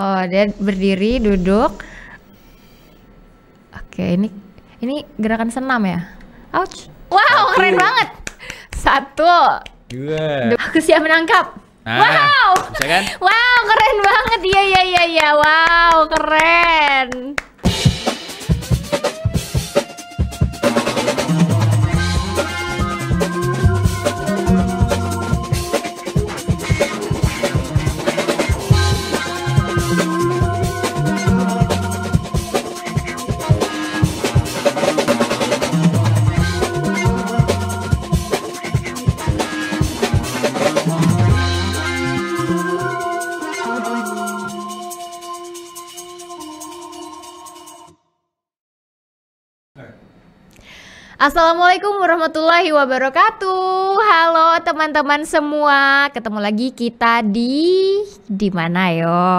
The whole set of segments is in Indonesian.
Oh, dia berdiri, duduk. Oke, ini ini gerakan senam ya. Ouch. Wow, Satu. keren banget. Satu. Dua. Dua. Aku siap menangkap. Nah, wow. Bisa kan? Wow, keren banget. Iya, iya, iya, iya. Wow, keren. Assalamualaikum warahmatullahi wabarakatuh. Halo teman-teman semua, ketemu lagi kita di di mana yo?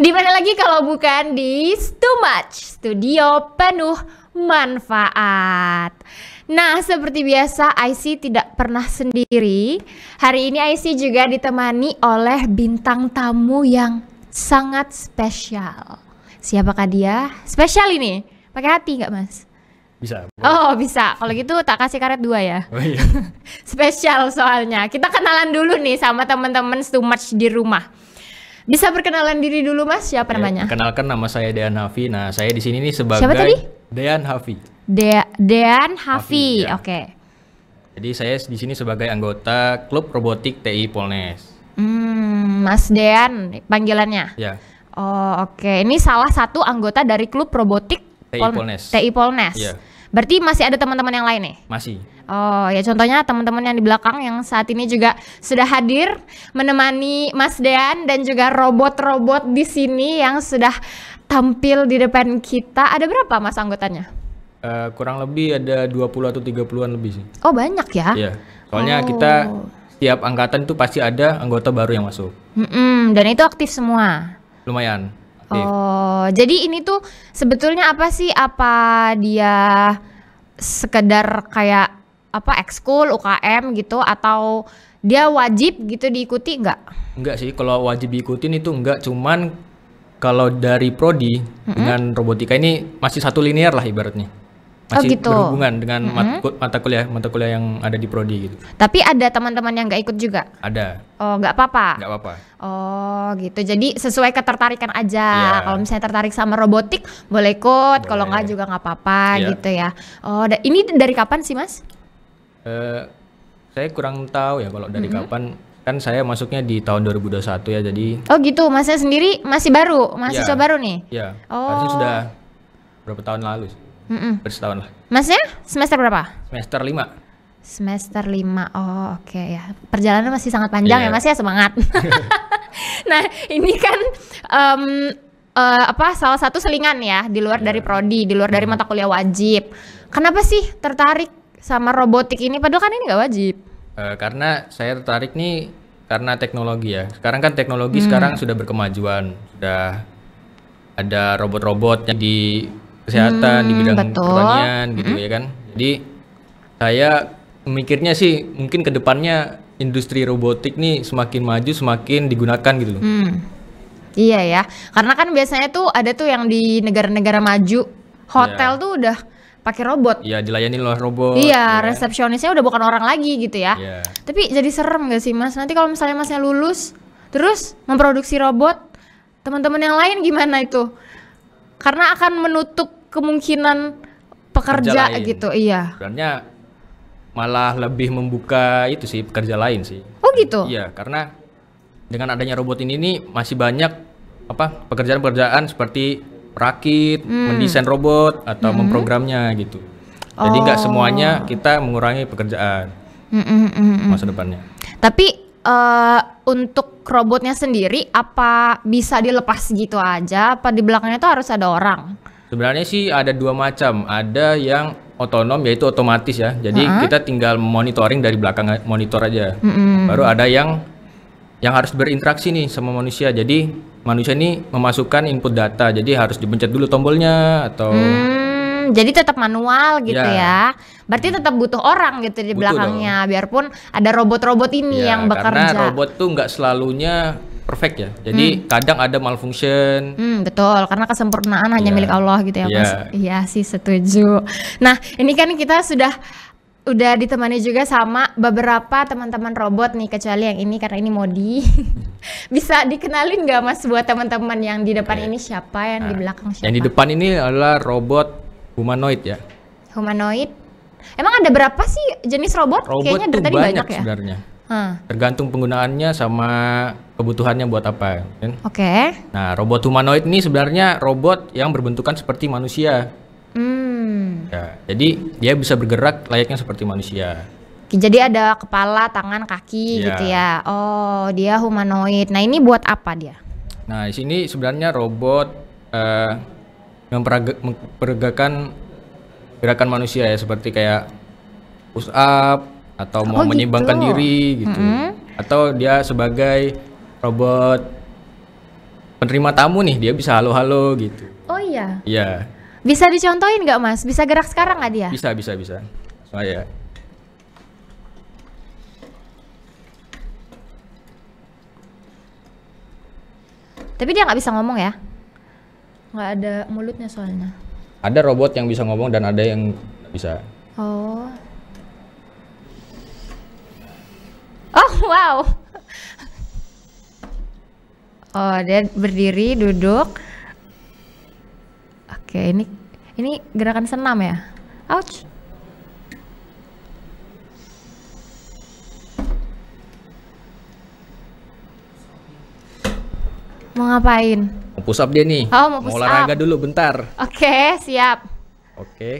Di mana lagi kalau bukan di Too Much Studio penuh manfaat. Nah, seperti biasa IC tidak pernah sendiri. Hari ini IC juga ditemani oleh bintang tamu yang sangat spesial. Siapakah dia? Spesial ini. Pakai hati nggak, Mas? Bisa. Boleh. Oh bisa. Kalau gitu tak kasih karet dua ya. Oh iya. Spesial soalnya. Kita kenalan dulu nih sama teman-teman too much di rumah. Bisa perkenalan diri dulu mas, siapa ya, namanya? Kenalkan nama saya Dean Hafi. Nah saya di sini nih sebagai siapa tadi? Dean Hafi. De Dean Hafi, ya. oke. Okay. Jadi saya di sini sebagai anggota klub robotik TI Polnes. Hmm, Mas Dean panggilannya. Ya. Oh oke, okay. ini salah satu anggota dari klub robotik TI Polnes. TI Polnes. Yeah. Berarti masih ada teman-teman yang lain nih? Masih. Oh ya contohnya teman-teman yang di belakang yang saat ini juga sudah hadir menemani Mas Dean dan juga robot-robot di sini yang sudah tampil di depan kita. Ada berapa Mas anggotanya? Uh, eh, kurang lebih ada 20 atau 30-an lebih sih. Oh banyak ya? Iya. Soalnya oh. kita setiap angkatan itu pasti ada anggota baru yang masuk. Mm -mm, dan itu aktif semua? Lumayan. Oh, jadi ini tuh sebetulnya apa sih? Apa dia sekedar kayak apa ekskul UKM gitu atau dia wajib gitu diikuti nggak? Nggak sih, kalau wajib diikutin itu nggak, cuman kalau dari prodi mm -hmm. dengan robotika ini masih satu linear lah ibaratnya. Oh, masih oh gitu. berhubungan dengan mm -hmm. mata kuliah mata kuliah yang ada di prodi gitu. Tapi ada teman-teman yang nggak ikut juga? Ada. Oh nggak apa-apa. Nggak apa-apa. Oh gitu. Jadi sesuai ketertarikan aja. Yeah. Kalau misalnya tertarik sama robotik boleh ikut. Kalau nggak juga nggak apa-apa yeah. gitu ya. Oh ini dari kapan sih mas? Uh, saya kurang tahu ya kalau dari mm -hmm. kapan kan saya masuknya di tahun 2021 ya jadi oh gitu masnya sendiri masih baru iya. masih coba baru nih ya oh. harusnya sudah berapa tahun lalu sih mm -mm. setahun lah masnya semester berapa semester lima semester lima oh oke okay, ya perjalanan masih sangat panjang yeah. ya mas ya semangat nah ini kan um, uh, apa salah satu selingan ya di luar yeah. dari prodi di luar dari mata kuliah wajib kenapa sih tertarik sama robotik ini padahal kan ini gak wajib uh, karena saya tertarik nih karena teknologi ya sekarang kan teknologi hmm. sekarang sudah berkemajuan sudah ada robot-robot yang di kesehatan, hmm, di bidang betul. pertanian gitu hmm. ya kan. Jadi saya mikirnya sih mungkin kedepannya industri robotik nih semakin maju semakin digunakan gitu loh. Hmm. Iya ya, karena kan biasanya tuh ada tuh yang di negara-negara maju hotel ya. tuh udah pakai robot. Iya, dilayani oleh robot. Iya, ya. Kan? resepsionisnya udah bukan orang lagi gitu ya. ya. Tapi jadi serem gak sih Mas? Nanti kalau misalnya Masnya lulus terus memproduksi robot, teman-teman yang lain gimana itu? karena akan menutup kemungkinan pekerja lain. gitu iya sebenarnya malah lebih membuka itu sih pekerja lain sih oh gitu iya karena dengan adanya robot ini nih masih banyak apa pekerjaan-pekerjaan seperti rakit, hmm. mendesain robot atau hmm. memprogramnya gitu. Jadi nggak oh. semuanya kita mengurangi pekerjaan hmm, hmm, hmm, hmm. masa depannya. Tapi uh, untuk robotnya sendiri apa bisa dilepas gitu aja apa di belakangnya itu harus ada orang? Sebenarnya sih ada dua macam. Ada yang otonom yaitu otomatis ya. Jadi uh-huh. kita tinggal monitoring dari belakang monitor aja. Mm-hmm. Baru ada yang yang harus berinteraksi nih sama manusia. Jadi manusia ini memasukkan input data. Jadi harus dipencet dulu tombolnya atau mm Hmm, jadi tetap manual gitu yeah. ya. Berarti hmm. tetap butuh orang gitu di butuh belakangnya, dong. biarpun ada robot-robot ini yeah, yang bekerja. Karena robot tuh nggak selalunya perfect ya. Jadi hmm. kadang ada malfunction. Hmm, betul, karena kesempurnaan yeah. hanya iya. milik Allah gitu ya, yeah. Mas. Iya sih, setuju. Nah, ini kan kita sudah udah ditemani juga sama beberapa teman-teman robot nih kecuali yang ini karena ini modi bisa dikenalin nggak mas buat teman-teman yang di depan Oke. ini siapa yang nah, di belakang siapa yang di depan ini adalah robot humanoid ya humanoid emang ada berapa sih jenis robot, robot kayaknya dari tadi banyak, banyak ya sebenarnya hmm. tergantung penggunaannya sama kebutuhannya buat apa kan? oke okay. nah robot humanoid ini sebenarnya robot yang berbentukan seperti manusia hmm. ya, jadi dia bisa bergerak layaknya seperti manusia jadi ada kepala, tangan, kaki ya. gitu ya. Oh, dia humanoid. Nah, ini buat apa dia? Nah, di sini sebenarnya robot uh, memperagakan gerakan manusia ya seperti kayak push up atau oh, mau gitu. menyeimbangkan diri gitu mm -hmm. atau dia sebagai robot penerima tamu nih dia bisa halo-halo gitu oh iya iya bisa dicontohin nggak mas bisa gerak sekarang nggak dia bisa bisa bisa saya ya tapi dia nggak bisa ngomong ya nggak ada mulutnya soalnya ada robot yang bisa ngomong dan ada yang bisa oh oh wow oh dia berdiri duduk oke ini ini gerakan senam ya ouch Mau ngapain? Mau push up dia nih. Oh, mau push mau olahraga up. dulu bentar. Oke, okay, siap. Oke. Okay.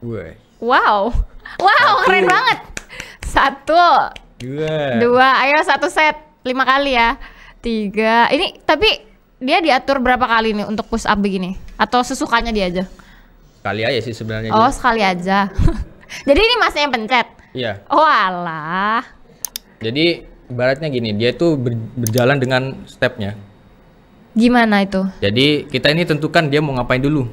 Gue. Wow. Wow, Satu. keren banget. Satu. Dua. Dua. Ayo satu set. Lima kali ya. Tiga. Ini tapi dia diatur berapa kali nih untuk push up begini? Atau sesukanya dia aja? Sekali aja sih sebenarnya. Oh, dia. sekali aja. Jadi ini masnya yang pencet? Iya. Oh alah. Jadi ibaratnya gini, dia itu berjalan dengan stepnya. Gimana itu? Jadi kita ini tentukan dia mau ngapain dulu.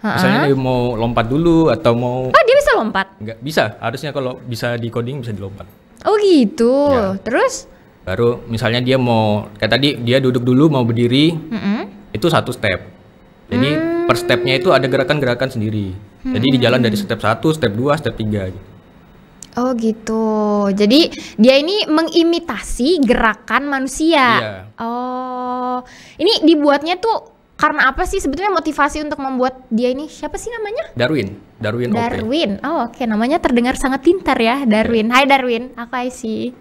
Ha-ha. Misalnya dia mau lompat dulu atau mau Oh, dia bisa lompat? Enggak, bisa. Harusnya kalau bisa di coding bisa dilompat. Oh, gitu. Ya. Terus baru misalnya dia mau kayak tadi dia duduk dulu mau berdiri. Mm-hmm. Itu satu step. Jadi mm-hmm. per stepnya itu ada gerakan-gerakan sendiri. Mm-hmm. Jadi di jalan dari hmm. step satu step dua step tiga gitu. Oh gitu. Jadi dia ini mengimitasi gerakan manusia. Iya. Oh, ini dibuatnya tuh karena apa sih sebetulnya motivasi untuk membuat dia ini siapa sih namanya? Darwin. Darwin. Darwin. Okay. Oh oke, okay. namanya terdengar sangat pintar ya, Darwin. Iya. Hai Darwin, aku Aisy.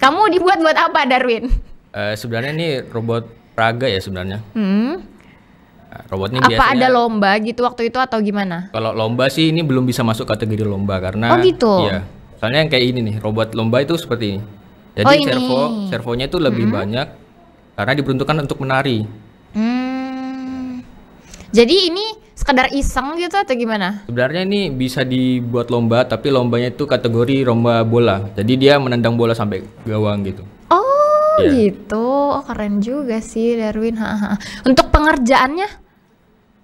Kamu dibuat buat apa, Darwin? Uh, sebenarnya ini robot raga ya sebenarnya. Hmm. Nah, robotnya apa ada lomba gitu waktu itu atau gimana? Kalau lomba sih ini belum bisa masuk kategori lomba karena. Oh gitu. Iya Soalnya yang kayak ini nih, robot lomba itu seperti ini. Jadi oh, ini. servo servonya itu lebih hmm. banyak karena diperuntukkan untuk menari. Hmm. Jadi ini sekadar iseng gitu atau gimana? Sebenarnya ini bisa dibuat lomba, tapi lombanya itu kategori lomba bola. Jadi dia menendang bola sampai gawang gitu. Oh yeah. gitu, oh, keren juga sih Darwin. Untuk pengerjaannya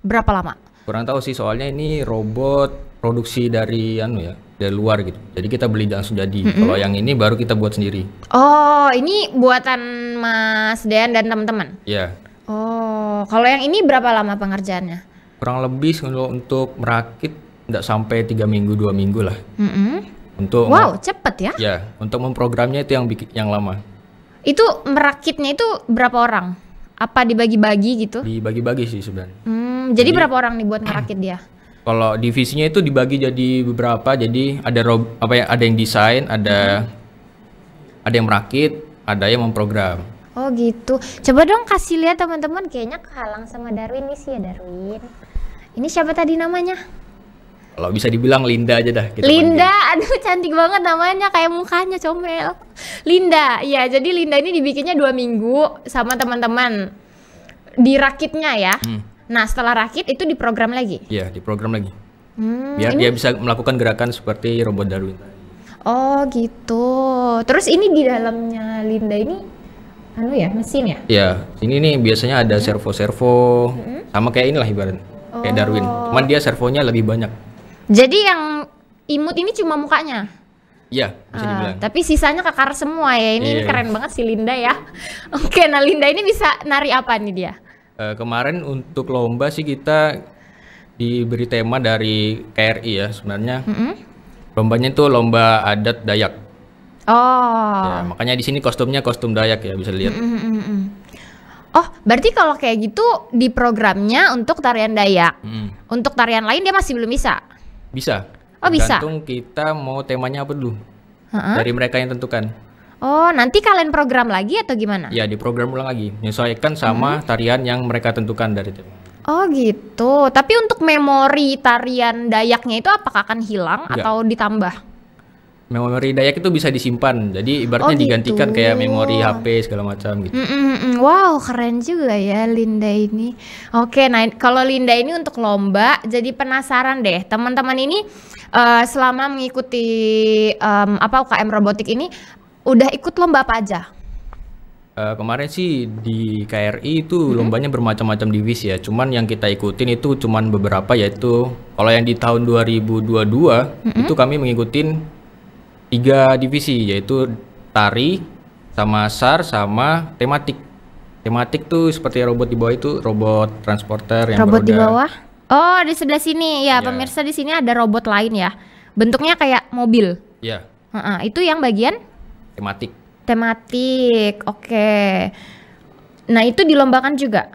berapa lama? Kurang tahu sih soalnya ini robot produksi dari anu ya dari luar gitu. Jadi kita beli langsung jadi. Mm -hmm. Kalau yang ini baru kita buat sendiri. Oh, ini buatan Mas Dean dan teman-teman. Iya. Yeah. Oh, kalau yang ini berapa lama pengerjaannya? Kurang lebih untuk merakit tidak sampai tiga minggu dua minggu lah. Mm -hmm. Untuk wow cepet ya? Ya, untuk memprogramnya itu yang bikin yang lama. Itu merakitnya itu berapa orang? Apa dibagi-bagi gitu? Dibagi-bagi sih sebenarnya. Hmm, jadi, jadi berapa orang nih buat merakit dia? kalau divisinya itu dibagi jadi beberapa jadi ada rob, apa ya ada yang desain ada hmm. ada yang merakit ada yang memprogram oh gitu coba dong kasih lihat teman-teman kayaknya kehalang sama Darwin nih sih ya Darwin ini siapa tadi namanya kalau bisa dibilang Linda aja dah. Kita Linda, panggil. aduh cantik banget namanya, kayak mukanya comel. Linda, ya jadi Linda ini dibikinnya dua minggu sama teman-teman dirakitnya ya. Hmm. Nah, setelah rakit itu diprogram lagi? Iya, diprogram lagi. Hmm, Biar ini... dia bisa melakukan gerakan seperti robot Darwin. Oh, gitu. Terus ini di dalamnya Linda ini anu ya, mesin ya? Iya, ini nih biasanya ada hmm? servo-servo hmm. sama kayak inilah ibarat. Oh. Kayak Darwin. Cuman dia servonya lebih banyak. Jadi yang imut ini cuma mukanya? Iya, bisa ah, dibilang. tapi sisanya kekar semua ya. Ini, yeah. ini keren banget si Linda ya. Oke, nah Linda ini bisa nari apa nih dia? Eh, kemarin untuk lomba sih kita diberi tema dari KRI ya sebenarnya. Mm -hmm. Lombanya itu lomba adat Dayak. Oh. Ya, makanya di sini kostumnya kostum Dayak ya bisa lihat. Mm -hmm. Oh, berarti kalau kayak gitu di programnya untuk tarian Dayak. Mm. Untuk tarian lain dia masih belum bisa. Bisa. Oh, bisa. Tergantung kita mau temanya apa dulu. Uh -huh. Dari mereka yang tentukan. Oh, nanti kalian program lagi atau gimana? Ya, program ulang lagi, menyesuaikan sama hmm. tarian yang mereka tentukan dari tim. Oh gitu. Tapi untuk memori tarian Dayaknya itu apakah akan hilang Enggak. Ya. atau ditambah? Memori Dayak itu bisa disimpan, jadi ibaratnya oh, gitu. digantikan kayak memori HP segala macam gitu. Mm -mm -mm. Wow, keren juga ya Linda ini. Oke, nah kalau Linda ini untuk lomba, jadi penasaran deh teman-teman ini uh, selama mengikuti um, apa UKM robotik ini udah ikut lomba apa aja? Uh, kemarin sih di KRI itu -hmm. lombanya bermacam-macam divisi ya. Cuman yang kita ikutin itu cuman beberapa yaitu kalau yang di tahun 2022 mm -hmm. itu kami mengikuti tiga divisi yaitu tari, sama sar, sama tematik. Tematik tuh seperti robot di bawah itu robot transporter yang robot di bawah. Oh di sebelah sini ya yeah. pemirsa di sini ada robot lain ya. Bentuknya kayak mobil. Ya. Yeah. Uh -uh. Itu yang bagian tematik tematik oke okay. nah itu dilombakan juga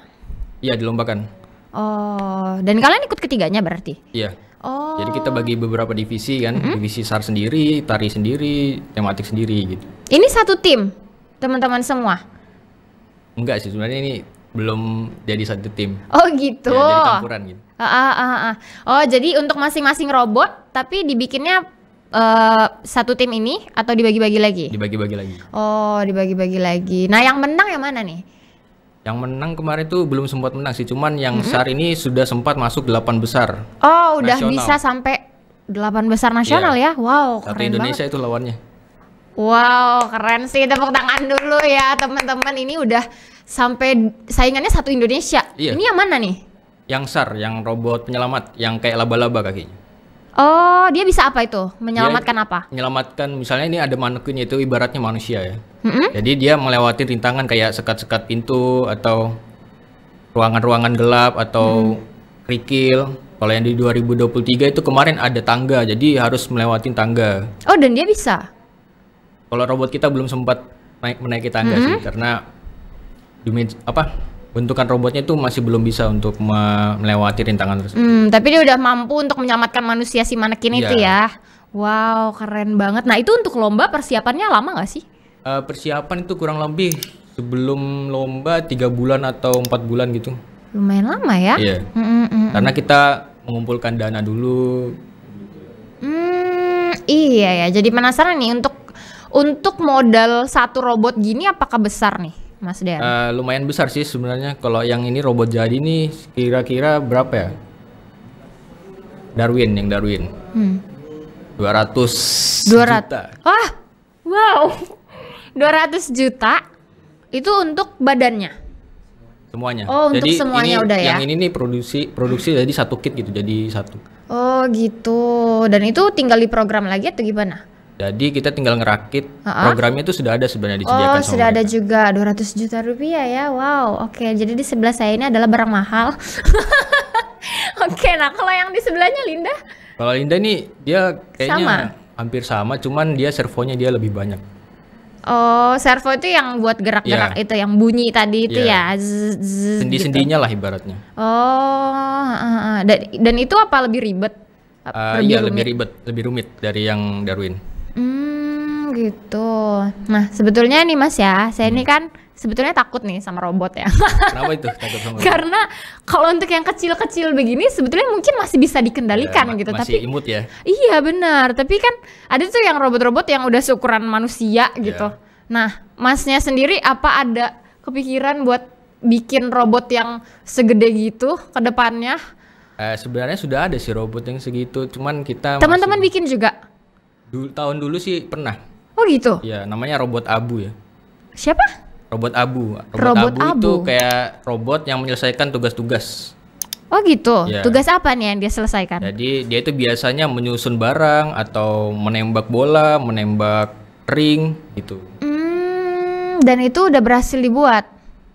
iya dilombakan oh dan kalian ikut ketiganya berarti iya oh jadi kita bagi beberapa divisi kan mm -hmm. divisi sar sendiri tari sendiri tematik sendiri gitu ini satu tim teman-teman semua enggak sih sebenarnya ini belum jadi satu tim. Oh gitu. Ya, jadi campuran gitu. Ah, ah, ah, ah. Oh jadi untuk masing-masing robot tapi dibikinnya uh, satu tim ini atau dibagi-bagi lagi? Dibagi-bagi lagi. Oh, dibagi-bagi lagi. Nah, yang menang yang mana nih? Yang menang kemarin tuh belum sempat menang sih, cuman yang mm -hmm. saat ini sudah sempat masuk delapan besar. Oh, udah bisa sampai delapan besar nasional yeah. ya. Wow, keren Indonesia banget. itu lawannya. Wow, keren sih. Tepuk tangan dulu ya, teman-teman. Ini udah sampai saingannya satu Indonesia. Iya. Ini yang mana nih? Yang SAR, yang robot penyelamat, yang kayak laba-laba kakinya. Oh, dia bisa apa itu? Menyelamatkan dia, apa? Menyelamatkan, misalnya ini ada manekin itu ibaratnya manusia ya. Mm-hmm. Jadi dia melewati rintangan kayak sekat-sekat pintu atau ruangan-ruangan gelap atau mm. kerikil. Kalau yang di 2023 itu kemarin ada tangga, jadi harus melewati tangga. Oh, dan dia bisa? Kalau robot kita belum sempat naik menaiki tangga mm-hmm. sih, karena apa bentukan robotnya itu masih belum bisa untuk me melewati rintangan tersebut. Hmm, tapi dia udah mampu untuk menyelamatkan manusia si manekin yeah. itu iya. ya. Wow, keren banget. Nah itu untuk lomba persiapannya lama nggak sih? Uh, persiapan itu kurang lebih sebelum lomba tiga bulan atau empat bulan gitu. Lumayan lama ya. Iya. Yeah. Mm -mm -mm. Hmm. Karena kita mengumpulkan dana dulu. Hmm, iya ya. Jadi penasaran nih untuk untuk modal satu robot gini apakah besar nih? Mas Dean? Uh, lumayan besar sih sebenarnya. Kalau yang ini robot jadi nih kira-kira berapa ya? Darwin yang Darwin. Hmm. 200 200. Juta. Wah. Wow. 200 juta itu untuk badannya. Semuanya. Oh, jadi untuk semuanya ini, udah ya. Yang ini nih produksi produksi jadi satu kit gitu, jadi satu. Oh, gitu. Dan itu tinggal di program lagi atau gimana? Jadi kita tinggal ngerakit uh-huh. programnya itu sudah ada sebenarnya disediakan. Oh sama sudah mereka. ada juga 200 juta rupiah ya, wow. Oke, jadi di sebelah saya ini adalah barang mahal. Oke, nah kalau yang di sebelahnya Linda? Kalau Linda nih dia kayaknya sama. hampir sama, cuman dia servonya dia lebih banyak. Oh, servo itu yang buat gerak-gerak yeah. itu, yang bunyi tadi itu yeah. ya. Sendi-sendinya gitu. lah ibaratnya. Oh, Dan, dan itu apa lebih ribet? Uh, lebih ya rumit. lebih ribet, lebih rumit dari yang Darwin. Hmm, gitu. Nah, sebetulnya nih Mas ya, saya hmm. ini kan sebetulnya takut nih sama robot ya. Kenapa itu takut sama robot? Karena kalau untuk yang kecil-kecil begini sebetulnya mungkin masih bisa dikendalikan ya, gitu, masih tapi imut ya. Iya, benar. Tapi kan ada tuh yang robot-robot yang udah seukuran manusia gitu. ya. gitu. Nah, Masnya sendiri apa ada kepikiran buat bikin robot yang segede gitu ke depannya? Eh, sebenarnya sudah ada sih robot yang segitu, cuman kita Teman-teman masih... bikin juga? Du tahun dulu sih pernah. Oh gitu. ya namanya robot abu ya. Siapa? Robot abu. Robot, robot abu, abu itu kayak robot yang menyelesaikan tugas-tugas. Oh gitu. Ya. Tugas apa nih yang dia selesaikan? Jadi dia itu biasanya menyusun barang atau menembak bola, menembak ring gitu. Hmm, dan itu udah berhasil dibuat.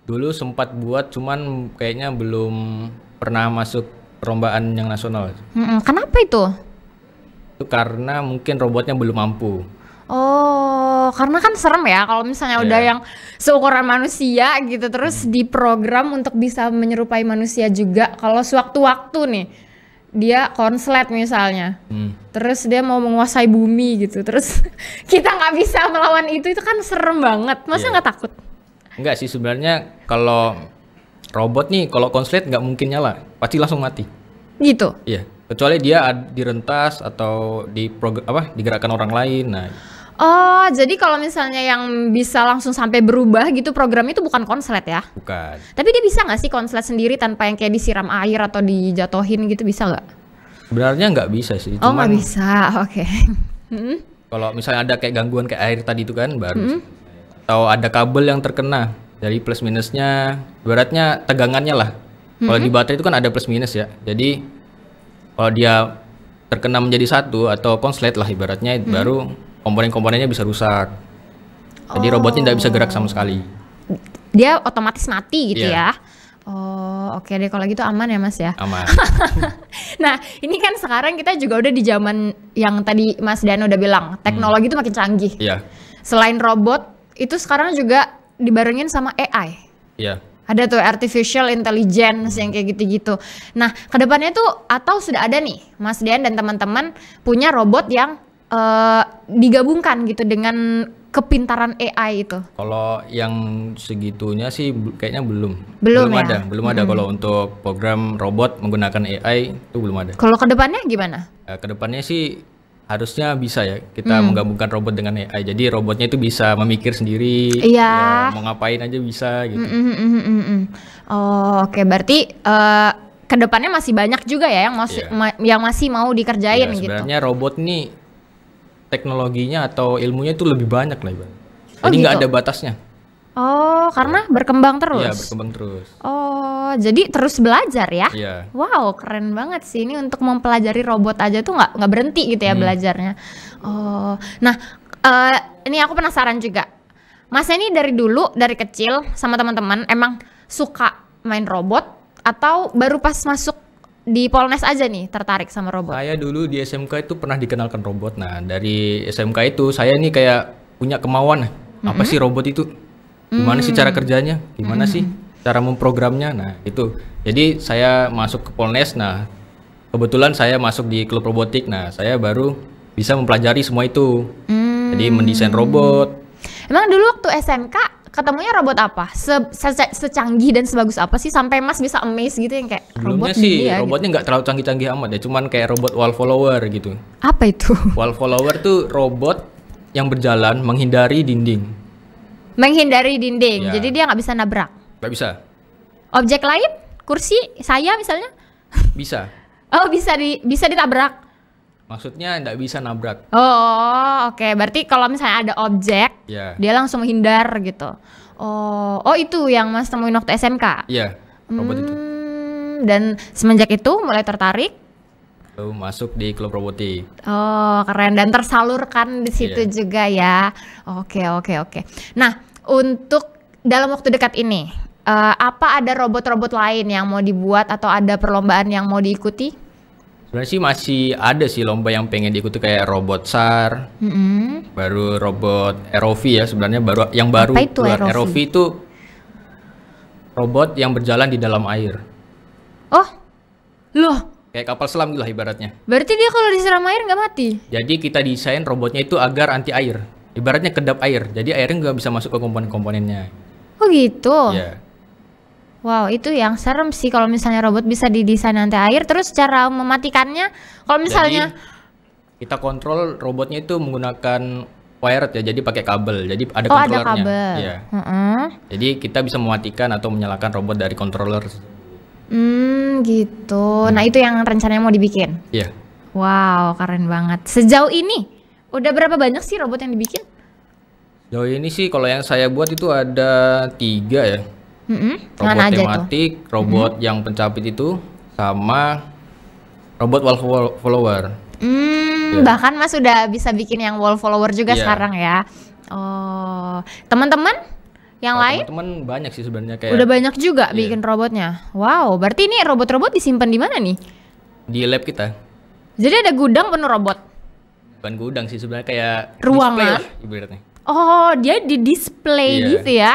Dulu sempat buat, cuman kayaknya belum pernah masuk perlombaan yang nasional. Hmm, kenapa itu? itu karena mungkin robotnya belum mampu. Oh, karena kan serem ya kalau misalnya yeah. udah iya. yang seukuran manusia gitu terus hmm. diprogram untuk bisa menyerupai manusia juga. Kalau sewaktu-waktu nih dia konslet misalnya, hmm. terus dia mau menguasai bumi gitu, terus kita nggak bisa melawan itu itu kan serem banget. Masa iya. nggak takut? Enggak sih sebenarnya kalau robot nih kalau konslet nggak mungkin nyala, pasti langsung mati. Gitu. Iya. Yeah kecuali dia direntas atau di apa digerakkan orang lain nah Oh, jadi kalau misalnya yang bisa langsung sampai berubah gitu program itu bukan konslet ya? Bukan. Tapi dia bisa nggak sih konslet sendiri tanpa yang kayak disiram air atau dijatohin gitu bisa nggak? Sebenarnya nggak bisa sih. Oh nggak bisa, oke. Okay. Hmm? kalau misalnya ada kayak gangguan kayak air tadi itu kan baru. Hmm? Atau ada kabel yang terkena dari plus minusnya, beratnya tegangannya lah. Kalau -hmm. di baterai itu kan ada plus minus ya. Jadi kalau dia terkena menjadi satu atau konslet lah ibaratnya hmm. baru komponen-komponennya bisa rusak. Jadi robotnya tidak bisa gerak sama sekali. Dia otomatis mati gitu yeah. ya. Oh, oke okay deh kalau gitu aman ya Mas ya. Aman. nah, ini kan sekarang kita juga udah di zaman yang tadi Mas Dan udah bilang, hmm. teknologi itu makin canggih. Yeah. Selain robot, itu sekarang juga dibarengin sama AI. Iya. Yeah ada tuh artificial intelligence yang kayak gitu-gitu. Nah, kedepannya tuh atau sudah ada nih, Mas Dian dan teman-teman punya robot yang uh, digabungkan gitu dengan kepintaran AI itu? Kalau yang segitunya sih kayaknya belum. Belum, belum ya? ada, belum hmm. ada kalau untuk program robot menggunakan AI itu belum ada. Kalau kedepannya gimana? Eh, kedepannya sih harusnya bisa ya kita hmm. menggabungkan robot dengan AI. Jadi robotnya itu bisa memikir sendiri, iya. ya, mau ngapain aja bisa gitu. Mm -mm, mm -mm, Oh, oke okay. berarti uh, eh, kedepannya masih banyak juga ya yang masih yeah. ma yang masih mau dikerjain yeah, gitu. Sebenarnya robot nih teknologinya atau ilmunya itu lebih banyak lah, ibarat Jadi oh, nggak oh, gitu? ada batasnya. Oh, karena iya. berkembang terus. Iya, berkembang terus. Oh, jadi terus belajar ya? Iya. Wow, keren banget sih ini untuk mempelajari robot aja tuh nggak nggak berhenti gitu ya hmm. belajarnya. Oh, nah uh, ini aku penasaran juga. Mas ini dari dulu dari kecil sama teman-teman emang suka main robot atau baru pas masuk di Polnes aja nih tertarik sama robot? Saya dulu di SMK itu pernah dikenalkan robot. Nah, dari SMK itu saya ini kayak punya kemauan mm -hmm. apa sih robot itu? gimana hmm. sih cara hmm. kerjanya gimana hmm. sih cara memprogramnya nah itu jadi saya masuk ke Polnes nah kebetulan saya masuk di klub robotik nah saya baru bisa mempelajari semua itu hmm. jadi mendesain robot emang dulu waktu SMK ketemunya robot apa se -se secanggih dan sebagus apa sih sampai mas bisa amaze gitu yang kayak Sebelumnya robot sih ya, robotnya nggak gitu. terlalu canggih-canggih amat ya cuman kayak robot wall follower gitu apa itu wall follower tuh robot yang berjalan menghindari dinding menghindari dinding. Ya. Jadi dia nggak bisa nabrak. Gak bisa. Objek lain, kursi, saya misalnya. Bisa. oh bisa di bisa ditabrak. Maksudnya nggak bisa nabrak. Oh, oke. Okay. Berarti kalau misalnya ada objek, yeah. dia langsung menghindar gitu. Oh, oh itu yang Mas temuin waktu SMK. Iya. robot hmm, itu. Dan semenjak itu mulai tertarik masuk di klub roboti. Oh, keren dan tersalurkan di situ yeah. juga ya. Oke, oke, oke. Nah, untuk dalam waktu dekat ini, uh, apa ada robot-robot lain yang mau dibuat atau ada perlombaan yang mau diikuti? Sebenarnya sih masih ada sih lomba yang pengen diikuti kayak robot SAR, mm-hmm. baru robot ROV ya sebenarnya baru yang baru apa itu ROV? ROV itu robot yang berjalan di dalam air. Oh, loh kayak kapal selam lah ibaratnya. Berarti dia kalau disiram air nggak mati? Jadi kita desain robotnya itu agar anti air. Ibaratnya kedap air. Jadi airnya nggak bisa masuk ke komponen-komponennya. Oh gitu. Iya. Yeah. Wow, itu yang serem sih kalau misalnya robot bisa didesain anti air. Terus cara mematikannya, kalau misalnya jadi, kita kontrol robotnya itu menggunakan wired ya, jadi pakai kabel. Jadi ada oh, Ada kabel. Mm -hmm. Jadi kita bisa mematikan atau menyalakan robot dari controller Hmm, gitu. Hmm. Nah, itu yang rencananya mau dibikin. Iya. Yeah. Wow, keren banget. Sejauh ini udah berapa banyak sih robot yang dibikin? Sejauh ini sih kalau yang saya buat itu ada tiga ya. Mm -hmm. Robot tematik, itu? robot mm -hmm. yang pencapit itu, sama robot wall follower. Hmm, yeah. bahkan Mas sudah bisa bikin yang wall follower juga yeah. sekarang ya. Oh, teman-teman yang lain? Teman banyak sih sebenarnya kayak. Udah banyak juga yeah. bikin robotnya. Wow, berarti ini robot-robot disimpan di mana nih? Di lab kita. Jadi ada gudang penuh robot. Bukan gudang sih sebenarnya kayak ruangan lah, ibaratnya. Oh, dia di display yeah. gitu ya.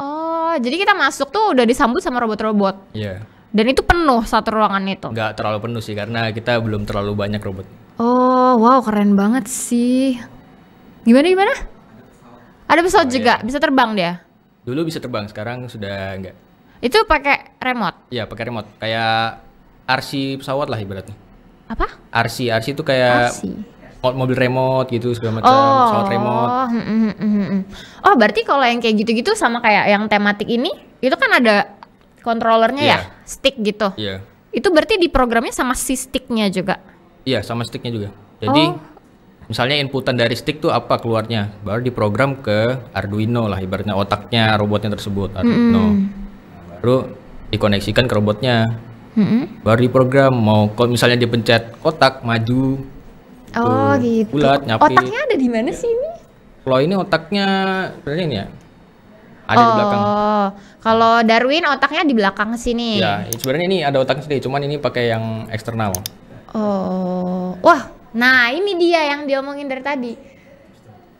Oh, jadi kita masuk tuh udah disambut sama robot-robot. Iya. Dan itu penuh satu ruangan itu. Gak terlalu penuh sih karena kita belum terlalu banyak robot. Oh, wow keren banget sih. Gimana gimana? Ada pesawat, Ada pesawat oh, juga, iya. bisa terbang dia. Dulu bisa terbang, sekarang sudah enggak. Itu pakai remote? Iya, pakai remote. Kayak RC pesawat lah ibaratnya. Apa? RC, RC itu kayak RC. mobil remote gitu segala macam, oh. pesawat remote. Hmm, hmm, hmm, oh, berarti kalau yang kayak gitu-gitu sama kayak yang tematik ini, itu kan ada kontrolernya yeah. ya, iya. stick gitu. Iya. Yeah. Itu berarti di programnya sama si sticknya juga? Iya, sama sticknya juga. Jadi oh, misalnya inputan dari stick tuh apa keluarnya baru diprogram ke Arduino lah ibaratnya otaknya robotnya tersebut Arduino mm -hmm. baru dikoneksikan ke robotnya mm -hmm. baru diprogram mau kalau misalnya dipencet kotak maju oh tuh, gitu bulat nyapi. otaknya ada di mana sih ini kalau ini otaknya berarti ini ya ada oh, di belakang. Oh, kalau Darwin otaknya di belakang sini. Ya, sebenarnya ini ada otaknya sendiri, cuman ini pakai yang eksternal. Oh, wah Nah, ini dia yang diomongin dari tadi.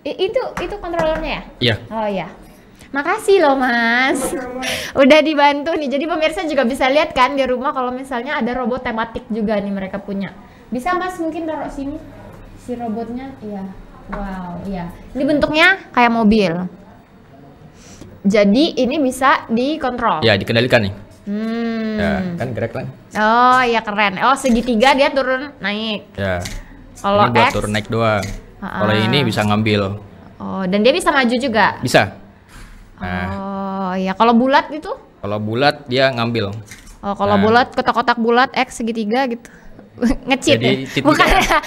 I itu itu kontrolernya ya? Iya. Oh ya. Makasih loh mas, udah dibantu nih. Jadi pemirsa juga bisa lihat kan di rumah kalau misalnya ada robot tematik juga nih mereka punya. Bisa mas mungkin taruh sini si robotnya, iya. Wow, iya. Ini bentuknya kayak mobil. Jadi ini bisa dikontrol. Ya dikendalikan nih. Hmm. Ya, kan gerak kan. Oh ya keren. Oh segitiga dia turun naik. Ya. Kalau ini buat turun naik doang. Uh -uh. Kalau ini bisa ngambil. Oh, dan dia bisa maju juga? Bisa. Nah. Oh, ya kalau bulat gitu? Kalau bulat dia ngambil. Oh, kalau nah. bulat kotak-kotak bulat X segitiga gitu. Ngecit ya? Bukan ya?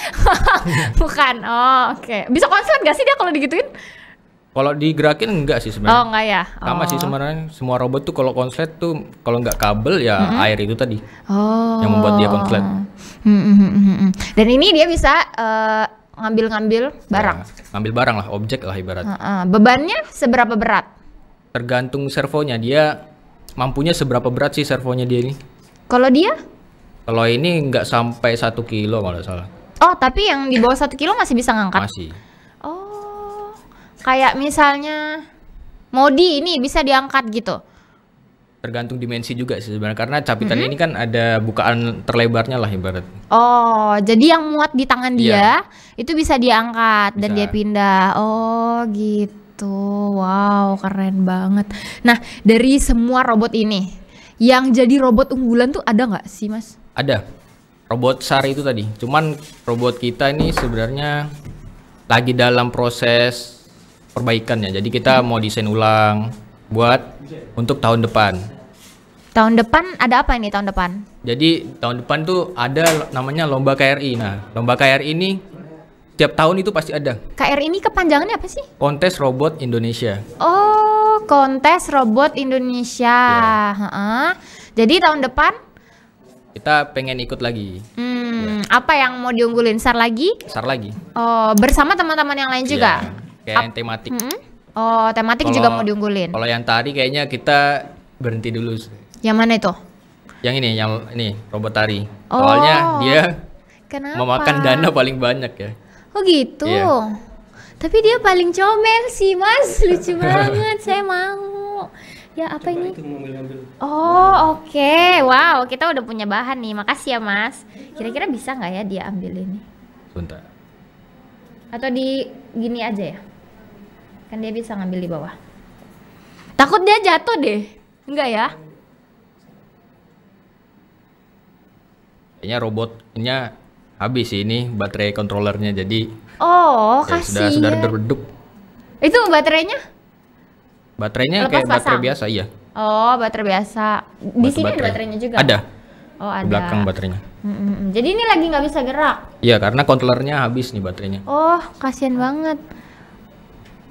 Bukan. Oh, oke. Okay. Bisa konslet gak sih dia kalau digituin? Kalau digerakin enggak sih sebenarnya. Oh, enggak ya. Oh. Sama sih oh. sebenarnya semua robot tuh kalau konslet tuh kalau enggak kabel ya mm -hmm. air itu tadi. Oh. Yang membuat dia konslet. Mm -hmm. Dan ini dia bisa ngambil eh, ngambil-ngambil barang. Nah, ngambil barang lah, objek lah ibarat. Uh -uh. Bebannya seberapa berat? Tergantung servonya dia mampunya seberapa berat sih servonya dia ini. Kalau dia? Kalau ini enggak sampai satu kilo kalau salah. Oh, tapi yang di bawah satu kilo masih bisa ngangkat? Masih. Kayak misalnya Modi ini bisa diangkat gitu. Tergantung dimensi juga sih sebenarnya karena capitan mm -hmm. ini kan ada bukaan terlebarnya lah ibarat. Oh, jadi yang muat di tangan dia yeah. itu bisa diangkat bisa. dan dia pindah. Oh, gitu. Wow, keren banget. Nah, dari semua robot ini yang jadi robot unggulan tuh ada nggak sih, Mas? Ada. Robot SAR itu tadi. Cuman robot kita ini sebenarnya lagi dalam proses perbaikannya. Jadi kita mau desain ulang buat untuk tahun depan. Tahun depan ada apa ini tahun depan? Jadi tahun depan tuh ada namanya lomba KRI. Nah, lomba KRI ini tiap tahun itu pasti ada. KRI ini kepanjangannya apa sih? Kontes Robot Indonesia. Oh, Kontes Robot Indonesia. Yeah. Ha -ha. Jadi tahun depan kita pengen ikut lagi. Hmm, ya. apa yang mau diunggulin? Sar lagi? Sar lagi. Oh, bersama teman-teman yang lain iya. juga. Ya. Kayak Ap yang tematik. Mm -hmm. Oh, tematik kalo, juga mau diunggulin. Kalau yang tari kayaknya kita berhenti dulu. Yang mana itu? Yang ini, yang ini robot tari. Oh. Soalnya dia Kenapa? memakan dana paling banyak ya. Oh gitu. Yeah. Tapi dia paling comel sih, Mas. Lucu banget. Saya mau. Ya apa Coba ini? Itu ambil -ambil. Oh oke, okay. wow kita udah punya bahan nih, makasih ya mas. Kira-kira bisa nggak ya dia ambil ini? Bentar. Atau di gini aja ya? kan dia bisa ngambil di bawah takut dia jatuh deh enggak ya kayaknya robotnya habis ini baterai kontrolernya jadi oh ya, sudah sudah redup itu baterainya baterainya Lepas kayak pasang. baterai biasa iya oh baterai biasa di Batu sini baterai. ada baterainya juga ada Oh ada. Belakang baterainya. Mm-mm. Jadi ini lagi nggak bisa gerak. Iya karena kontrolernya habis nih baterainya. Oh kasihan banget.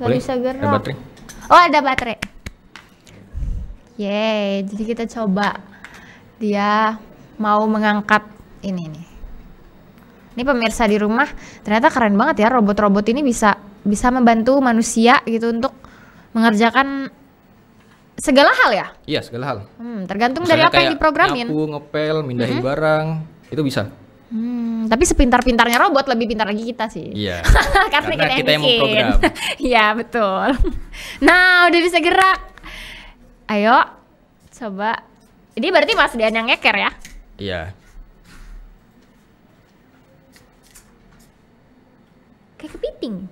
Gak Boleh? bisa gerak. Ada baterai. Oh, ada baterai. Yeay, jadi kita coba dia mau mengangkat ini nih. Ini pemirsa di rumah, ternyata keren banget ya robot-robot ini bisa bisa membantu manusia gitu untuk mengerjakan segala hal ya? Iya, segala hal. Hmm, tergantung Misalnya dari apa yang diprogramin. Nyapu, ngepel, mindahin mm -hmm. barang, itu bisa. Hmm, tapi sepintar-pintarnya robot lebih pintar lagi kita sih. Iya. Karena, Karena kita, yang bikin. Iya betul. Nah udah bisa gerak. Ayo, coba. Ini berarti Mas Dian yang ngeker ya? Iya. Kayak kepiting.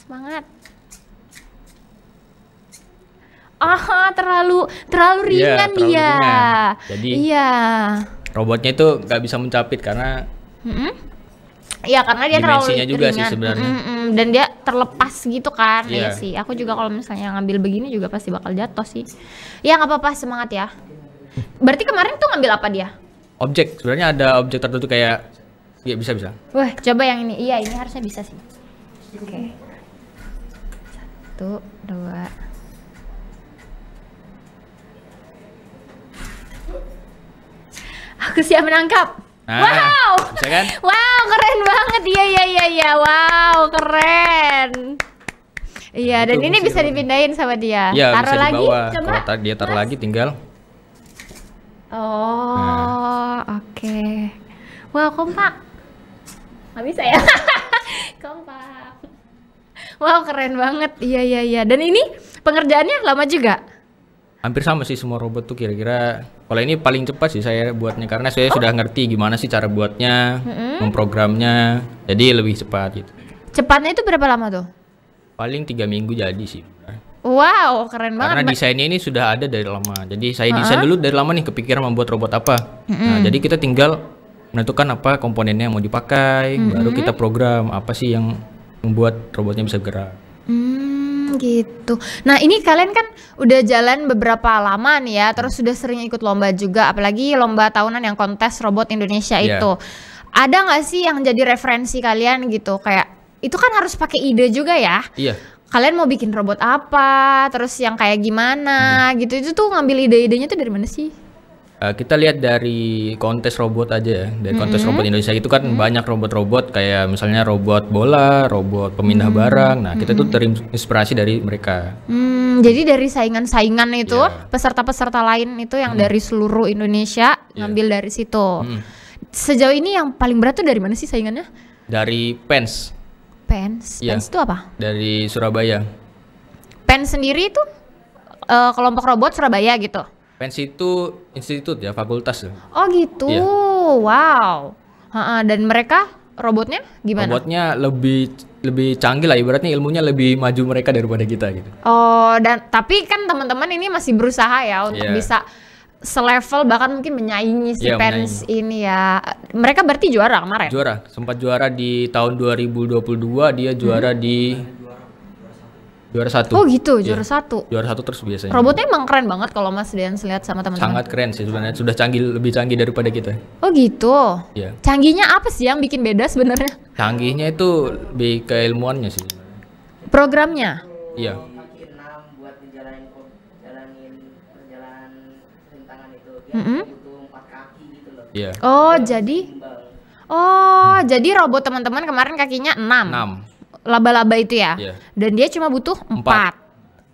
Semangat ah terlalu terlalu iya, ringan yeah, terlalu dia. Ringan. Jadi iya. Robotnya itu nggak bisa mencapit karena mm -hmm. Ya karena dia terlalu ringan. juga sih sebenarnya. Mm -mm, dan dia terlepas gitu kan. Yeah. Ya iya sih. Aku juga kalau misalnya ngambil begini juga pasti bakal jatuh sih. Ya nggak apa-apa semangat ya. Berarti kemarin tuh ngambil apa dia? Objek. Sebenarnya ada objek tertentu kayak Iya bisa bisa. Wah coba yang ini. Iya ini harusnya bisa sih. Oke. Okay. Satu dua Aku siap menangkap. Ah, wow. Kan? Wow, keren banget. Iya, iya, iya, iya. Wow, keren. Iya, nah, dan ini bisa dipindahin sama dia. Ya, taruh lagi, coba. Kalau dia taruh lagi tinggal. Oh, nah. oke. Wow, kompak. Gak bisa ya? kompak. Wow, keren banget. Iya, iya, iya. Dan ini pengerjaannya lama juga? Hampir sama sih semua robot tuh kira-kira kalau ini paling cepat sih saya buatnya karena saya oh. sudah ngerti gimana sih cara buatnya, mm-hmm. memprogramnya, jadi lebih cepat gitu. Cepatnya itu berapa lama tuh? Paling tiga minggu jadi sih. Wow, keren banget. Karena desainnya ini sudah ada dari lama. Jadi saya uh-huh. desain dulu dari lama nih kepikiran membuat robot apa. Mm-hmm. Nah, jadi kita tinggal menentukan apa komponennya yang mau dipakai, mm-hmm. baru kita program apa sih yang membuat robotnya bisa gerak. Mm gitu. Nah, ini kalian kan udah jalan beberapa lama nih ya, terus sudah sering ikut lomba juga, apalagi lomba tahunan yang kontes robot Indonesia yeah. itu. Ada nggak sih yang jadi referensi kalian gitu? Kayak itu kan harus pakai ide juga ya. Iya. Yeah kalian mau bikin robot apa terus yang kayak gimana hmm. gitu itu tuh ngambil ide-idenya tuh dari mana sih Eh, kita lihat dari kontes robot aja ya. Dari kontes mm -hmm. robot Indonesia itu kan mm -hmm. banyak robot-robot kayak misalnya robot bola, robot pemindah mm -hmm. barang. Nah, kita mm -hmm. tuh terinspirasi dari mereka. Mm, jadi dari saingan-saingan itu iya. peserta-peserta yeah. lain itu yang mm. dari seluruh Indonesia yeah. ngambil dari situ. Mm. Sejauh ini yang paling berat tuh dari mana sih saingannya? Dari Pens. Pens. Yeah. Pens itu apa? Dari Surabaya. Pens sendiri itu uh, kelompok robot Surabaya gitu. Pensi itu institut ya, fakultas ya. Oh gitu. Iya. Wow. Ha -ha. dan mereka robotnya gimana? Robotnya lebih lebih canggih lah ibaratnya ilmunya lebih maju mereka daripada kita gitu. Oh, dan tapi kan teman-teman ini masih berusaha ya untuk yeah. bisa selevel bahkan mungkin menyaingi si yeah, Pens ini ya. Mereka berarti juara kemarin. Juara, sempat juara di tahun 2022 dia juara hmm. di Juara satu. Oh gitu, iya. juara yeah. satu. Juara satu terus biasanya. Robotnya emang keren banget kalau Mas Dian lihat sama teman-teman. Sangat keren sih sebenarnya, sudah canggih lebih canggih daripada kita. Oh gitu. Iya. Yeah. Canggihnya apa sih yang bikin beda sebenarnya? Canggihnya itu lebih keilmuannya sih. Programnya? Iya. Mm -hmm. Yeah. Oh, jadi Oh, hmm. jadi robot teman-teman kemarin kakinya 6. 6 laba-laba itu ya. Yeah. Dan dia cuma butuh empat.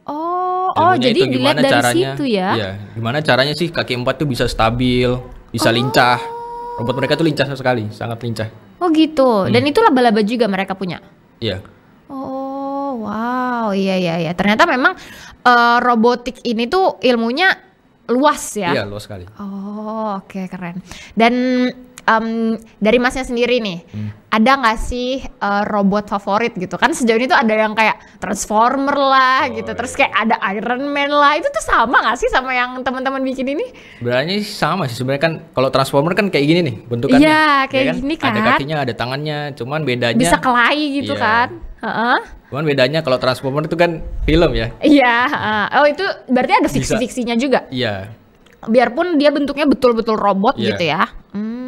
Oh, Ilmunya oh jadi dilihat dari caranya, situ ya. Iya, gimana caranya sih kaki empat tuh bisa stabil, bisa oh. lincah. Robot mereka tuh lincah sekali, sangat lincah. Oh gitu. Hmm. Dan itu laba-laba juga mereka punya. Iya. Oh, wow. Iya iya iya. Ternyata memang uh, robotik ini tuh ilmunya luas ya. Iya, luas sekali. Oh, oke okay, keren. Dan um, dari masnya sendiri nih, hmm. ada nggak sih uh, robot favorit gitu? Kan sejauh ini tuh ada yang kayak Transformer lah oh, gitu, terus iya. kayak ada Iron Man lah. Itu tuh sama nggak sih sama yang teman-teman bikin ini? Berani sama sih sebenarnya kan kalau Transformer kan kayak gini nih bentukannya. Iya, kayak ya kan? gini kan. Ada kakinya, ada tangannya, cuman bedanya bisa kelahi gitu yeah. kan. Uh-uh. Cuman bedanya kalau Transformer itu kan film ya. Iya, uh. oh itu berarti ada fiksi-fiksinya juga. Iya. Biarpun dia bentuknya betul-betul robot yeah. gitu ya. Hmm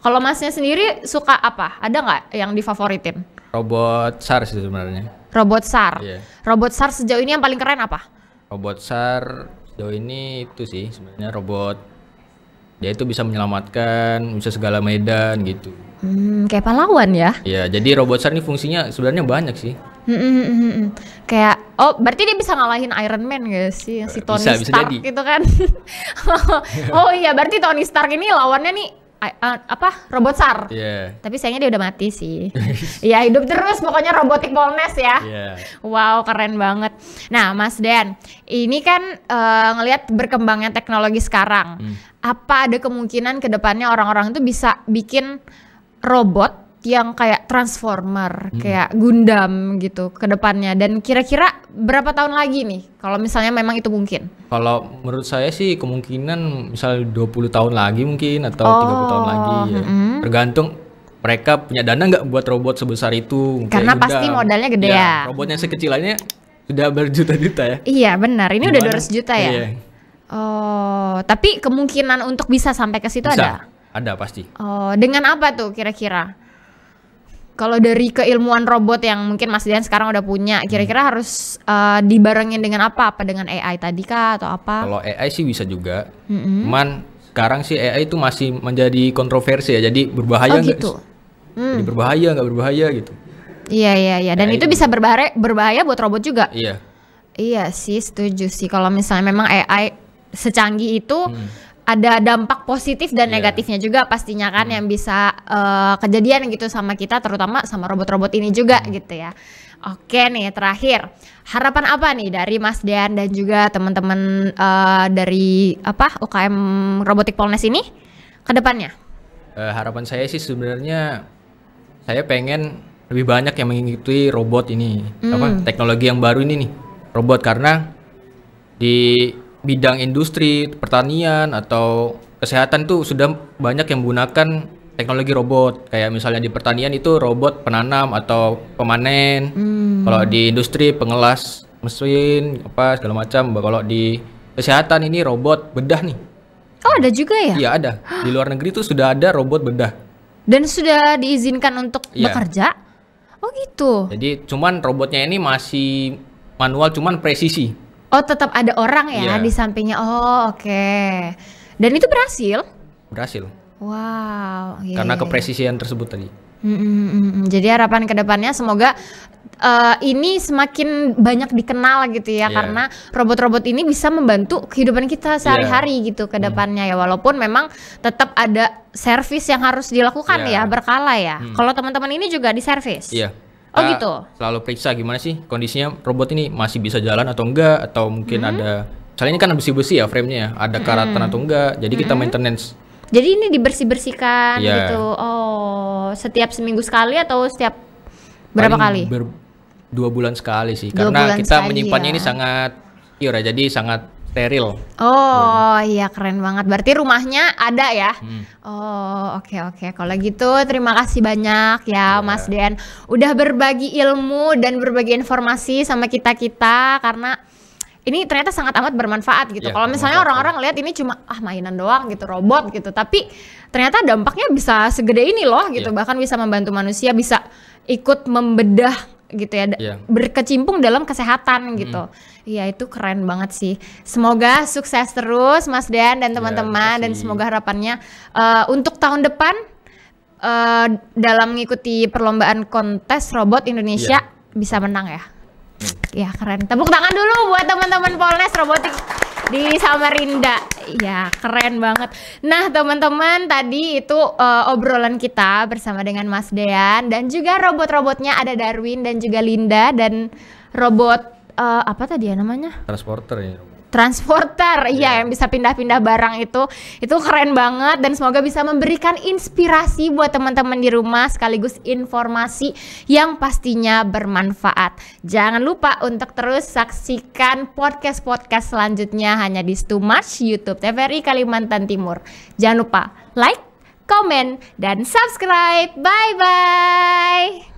kalau masnya sendiri suka apa? Ada nggak yang difavoritin? Robot SAR sih sebenarnya. Robot SAR. Yeah. Robot SAR sejauh ini yang paling keren apa? Robot SAR sejauh ini itu sih sebenarnya robot dia itu bisa menyelamatkan, bisa segala medan gitu. Hmm, kayak pahlawan ya? Iya, jadi robot SAR ini fungsinya sebenarnya banyak sih. Hmm, hmm, hmm, kayak, oh berarti dia bisa ngalahin Iron Man gak sih? Si Tony bisa, Stark bisa jadi. gitu kan? Oh, oh iya, berarti Tony Stark ini lawannya nih uh, apa robot sar. Yeah. Tapi sayangnya dia udah mati sih. ya hidup terus pokoknya robotik polnes ya. Yeah. Wow keren banget. Nah Mas Dan, ini kan uh, ngelihat berkembangnya teknologi sekarang. Hmm. Apa ada kemungkinan kedepannya orang-orang itu bisa bikin robot yang kayak Transformer, hmm. kayak Gundam gitu ke depannya dan kira-kira berapa tahun lagi nih kalau misalnya memang itu mungkin? Kalau menurut saya sih kemungkinan misal 20 tahun lagi mungkin atau oh, 30 tahun lagi ya. Hmm. Tergantung mereka punya dana nggak buat robot sebesar itu. Karena Gundam. pasti modalnya gede iya, ya. ya. Robotnya sekecilannya sudah berjuta-juta ya. Iya, benar. Ini Gimana? udah 200 juta ya. Iya. Oh, tapi kemungkinan untuk bisa sampai ke situ bisa. ada? Ada pasti. Oh, dengan apa tuh kira-kira? Kalau dari keilmuan robot yang mungkin Mas Dian sekarang udah punya, hmm. kira-kira harus uh, dibarengin dengan apa? Apa dengan AI tadi kah atau apa? Kalau AI sih bisa juga. Mm -hmm. Cuman sekarang sih AI itu masih menjadi kontroversi ya. Jadi berbahaya oh, gitu. Gak, hmm. Jadi berbahaya nggak berbahaya gitu. Iya iya iya. Dan AI itu, itu bisa berbahaya berbahaya buat robot juga. Iya. Iya sih, setuju sih. Kalau misalnya memang AI secanggih itu hmm ada dampak positif dan yeah. negatifnya juga pastinya kan hmm. yang bisa uh, kejadian gitu sama kita terutama sama robot-robot ini juga hmm. gitu ya. Oke nih terakhir harapan apa nih dari Mas Dean dan juga teman-teman uh, dari apa UKM Robotik Polnes ini ke depannya? Uh, harapan saya sih sebenarnya saya pengen lebih banyak yang mengikuti robot ini hmm. apa teknologi yang baru ini nih robot karena di bidang industri, pertanian atau kesehatan tuh sudah banyak yang menggunakan teknologi robot. Kayak misalnya di pertanian itu robot penanam atau pemanen. Hmm. Kalau di industri pengelas mesin apa segala macam. Kalau di kesehatan ini robot bedah nih. Oh, ada juga ya? Iya, ada. Di luar negeri tuh sudah ada robot bedah. Dan sudah diizinkan untuk ya. bekerja? Oh, gitu. Jadi cuman robotnya ini masih manual cuman presisi. Oh, tetap ada orang ya yeah. di sampingnya. Oh, oke. Okay. Dan itu berhasil? Berhasil. Wow. Yeah. Karena iya, iya. kepresisian tersebut tadi. Mm -mm. mm, mm, mm. Jadi harapan kedepannya semoga uh, ini semakin banyak dikenal gitu ya yeah. karena robot-robot ini bisa membantu kehidupan kita iya. sehari-hari yeah. gitu kedepannya mm. ya walaupun memang tetap ada servis yang harus dilakukan yeah. ya berkala ya. Mm. Kalau teman-teman ini juga di servis. Iya. Yeah Oh gitu. Selalu periksa gimana sih kondisinya robot ini masih bisa jalan atau enggak atau mungkin hmm. ada soalnya ini kan besi-besi ya framenya ya, ada hmm. karatan hmm. atau enggak. Jadi hmm. kita maintenance jadi ini dibersih-bersihkan yeah. gitu. Oh, setiap seminggu sekali atau setiap berapa Paling kali? Ber, dua bulan sekali sih. Dua karena kita menyimpannya ya. ini sangat iya, jadi sangat steril. Oh iya keren banget. Berarti rumahnya ada ya? Hmm. Oh oke okay, oke. Okay. Kalau gitu terima kasih banyak ya yeah. Mas Den. udah berbagi ilmu dan berbagi informasi sama kita kita karena ini ternyata sangat amat bermanfaat gitu. Yeah, Kalau misalnya orang-orang lihat ini cuma ah mainan doang gitu, robot gitu, tapi ternyata dampaknya bisa segede ini loh gitu. Yeah. Bahkan bisa membantu manusia bisa ikut membedah gitu ya yeah. berkecimpung dalam kesehatan hmm. gitu. Iya itu keren banget sih. Semoga sukses terus Mas Dean dan iya, teman-teman yeah, dan semoga harapannya uh, untuk tahun depan uh, dalam mengikuti perlombaan kontes robot Indonesia yeah. bisa menang ya. Hmm. Iya, Ya keren. Tepuk tangan dulu buat teman-teman Polres Robotik di Samarinda. Ya, keren banget. Nah, teman-teman, tadi itu uh, obrolan kita bersama dengan Mas Dean dan juga robot-robotnya ada Darwin dan juga Linda dan robot uh, apa tadi ya namanya? Transporter ya transporter yeah. iya yang bisa pindah-pindah barang itu itu keren banget dan semoga bisa memberikan inspirasi buat teman-teman di rumah sekaligus informasi yang pastinya bermanfaat jangan lupa untuk terus saksikan podcast-podcast selanjutnya hanya di Stumash YouTube TVRI Kalimantan Timur jangan lupa like komen dan subscribe bye bye